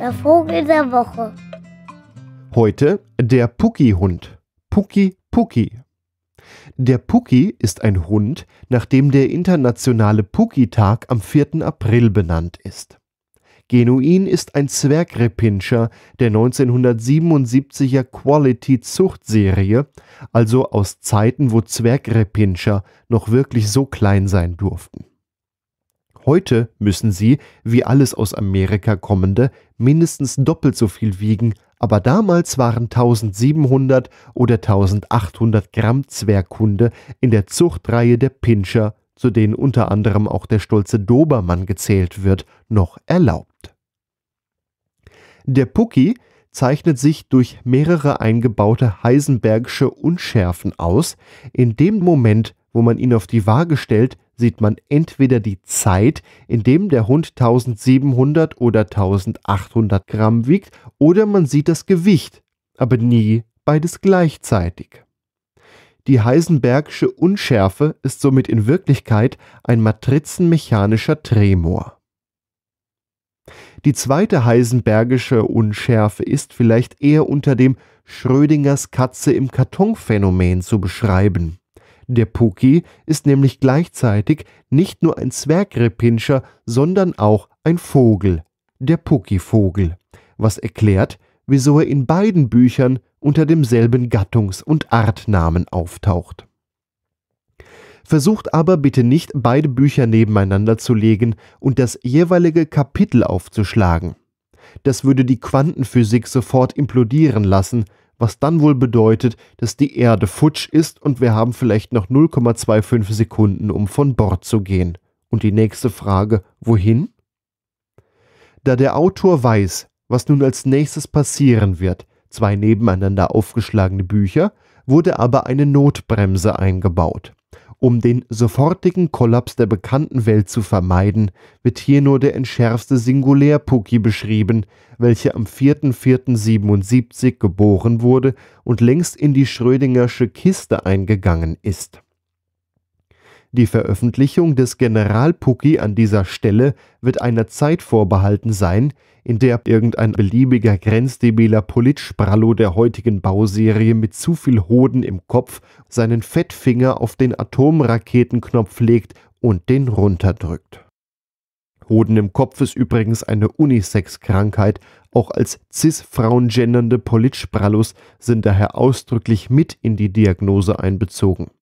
Der Vogel der Woche. Heute der Pucki-Hund. Pucki Pucki. Der Pucki ist ein Hund, nach dem der internationale Pucki-Tag am 4. April benannt ist. Genuin ist ein Zwergrepinscher der 1977er Quality Zuchtserie, also aus Zeiten, wo Zwergrepinscher noch wirklich so klein sein durften. Heute müssen sie, wie alles aus Amerika kommende, mindestens doppelt so viel wiegen, aber damals waren 1700 oder 1800 Gramm Zwerghunde in der Zuchtreihe der Pinscher, zu denen unter anderem auch der stolze Dobermann gezählt wird, noch erlaubt. Der Pucki zeichnet sich durch mehrere eingebaute Heisenbergsche Unschärfen aus. In dem Moment, wo man ihn auf die Waage stellt, sieht man entweder die Zeit, in dem der Hund 1700 oder 1800 Gramm wiegt, oder man sieht das Gewicht, aber nie beides gleichzeitig. Die Heisenbergsche Unschärfe ist somit in Wirklichkeit ein matrizenmechanischer Tremor. Die zweite Heisenbergische Unschärfe ist vielleicht eher unter dem Schrödingers Katze im Karton Phänomen zu beschreiben. Der Pucki ist nämlich gleichzeitig nicht nur ein Zwergrepinscher, sondern auch ein Vogel, der Puki-Vogel, was erklärt, wieso er in beiden Büchern unter demselben Gattungs- und Artnamen auftaucht. Versucht aber bitte nicht, beide Bücher nebeneinander zu legen und das jeweilige Kapitel aufzuschlagen. Das würde die Quantenphysik sofort implodieren lassen was dann wohl bedeutet, dass die Erde futsch ist und wir haben vielleicht noch 0,25 Sekunden, um von Bord zu gehen. Und die nächste Frage, wohin? Da der Autor weiß, was nun als nächstes passieren wird, zwei nebeneinander aufgeschlagene Bücher, wurde aber eine Notbremse eingebaut. Um den sofortigen Kollaps der bekannten Welt zu vermeiden, wird hier nur der entschärfste singulär Singulärpookie beschrieben, welcher am 4.4.77 geboren wurde und längst in die Schrödingersche Kiste eingegangen ist die Veröffentlichung des Generalpookie an dieser Stelle wird einer Zeit vorbehalten sein, in der irgendein beliebiger grenzdebiler Politsprallo der heutigen Bauserie mit zu viel Hoden im Kopf seinen Fettfinger auf den Atomraketenknopf legt und den runterdrückt. Hoden im Kopf ist übrigens eine Unisex-Krankheit. Auch als cis-Frauen gendernde Politsprallus sind daher ausdrücklich mit in die Diagnose einbezogen